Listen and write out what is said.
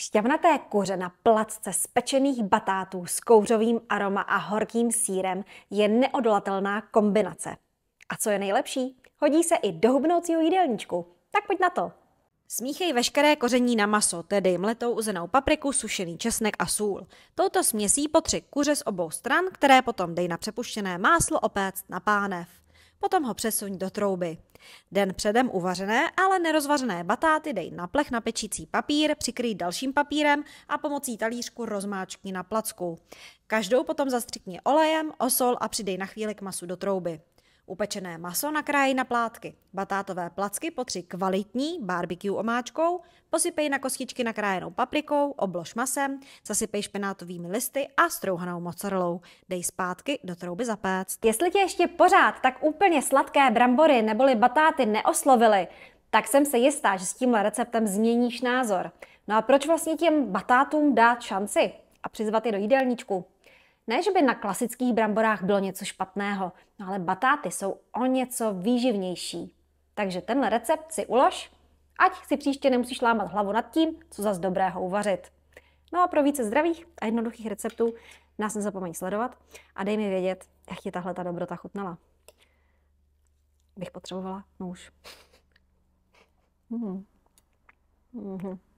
Šťavnaté kuře na placce z pečených batátů s kouřovým aroma a horkým sírem je neodolatelná kombinace. A co je nejlepší? Hodí se i do hubnoucího jídelníčku. Tak pojď na to! Smíchej veškeré koření na maso, tedy mletou uzenou papriku, sušený česnek a sůl. Touto směsí potři kuře z obou stran, které potom dej na přepuštěné máslo opéct na pánev potom ho přesuň do trouby. Den předem uvařené, ale nerozvařené batáty dej na plech na pečící papír, přikryj dalším papírem a pomocí talířku rozmáčkni na placku. Každou potom zastřikni olejem, osol a přidej na chvíli k masu do trouby. Upečené maso nakrájí na plátky. Batátové placky potři kvalitní barbecue omáčkou, posypej na kostičky nakrájenou paprikou, oblož masem, zasypej špenátovými listy a strouhanou mozzarellou. Dej zpátky do trouby zapéct. Jestli tě ještě pořád tak úplně sladké brambory neboli batáty neoslovily, tak jsem se jistá, že s tímhle receptem změníš názor. No a proč vlastně těm batátům dát šanci a přizvat je do jídelníčku? Ne, že by na klasických bramborách bylo něco špatného, no ale batáty jsou o něco výživnější. Takže tenhle recept si ulož, ať si příště nemusíš lámat hlavu nad tím, co zas dobrého uvařit. No a pro více zdravých a jednoduchých receptů nás nezapomeň sledovat a dej mi vědět, jak ti tahle ta dobrota chutnala. Bych potřebovala nůž. Mm. Mm-hmm.